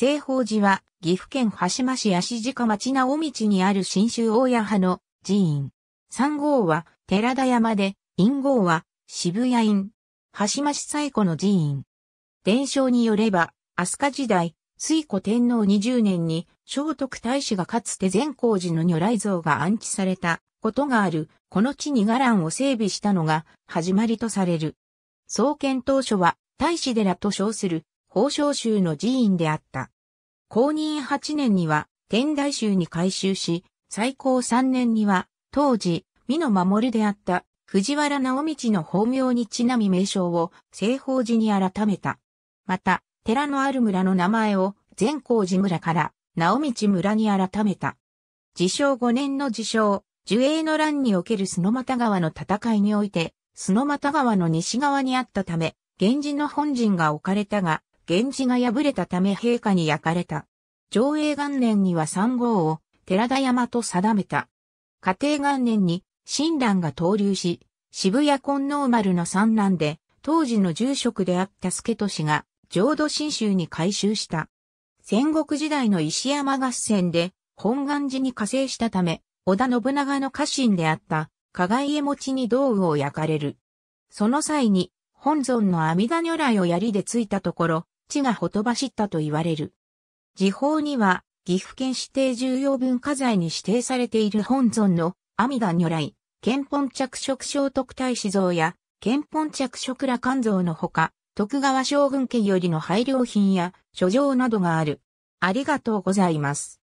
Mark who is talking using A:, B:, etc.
A: 西方寺は、岐阜県橋間市足鹿町直道にある新
B: 州大谷派の寺院。三号は、寺田山で、陰号は、渋谷院。橋間市最古の寺院。伝承によれば、飛鳥時代、水古天皇20年に、聖徳太子がかつて善光寺の如来像が安置されたことがある、この地に伽藍を整備したのが始まりとされる。創建当初は、太子寺と称する、宝生宗の寺院であった。公認8年には天台宗に改修し、最高3年には当時、美の守であった藤原直道の法名にちなみ名称を西方寺に改めた。また、寺のある村の名前を善光寺村から直道村に改めた。自称5年の自称、樹栄の乱における砂又川の戦いにおいて、砂又川の西側にあったため、源氏の本陣が置かれたが、源氏が敗れたため陛下に焼かれた。上映元年には三号を寺田山と定めた。家庭元年に親鸞が登竜し、渋谷金納丸の三男で、当時の住職であった助氏が浄土真宗に改修した。戦国時代の石山合戦で本願寺に加勢したため、織田信長の家臣であった加賀家持ちに道具を焼かれる。その際に本尊の阿弥陀如来を槍でついたところ、地がほとばしったと言われる。時報には、岐阜県指定重要文化財に指定されている本尊の阿弥陀如来、憲本着色聖徳太子像や、憲本着色羅漢像のほか、徳川将軍家よりの配慮品や、書
A: 状などがある。ありがとうございます。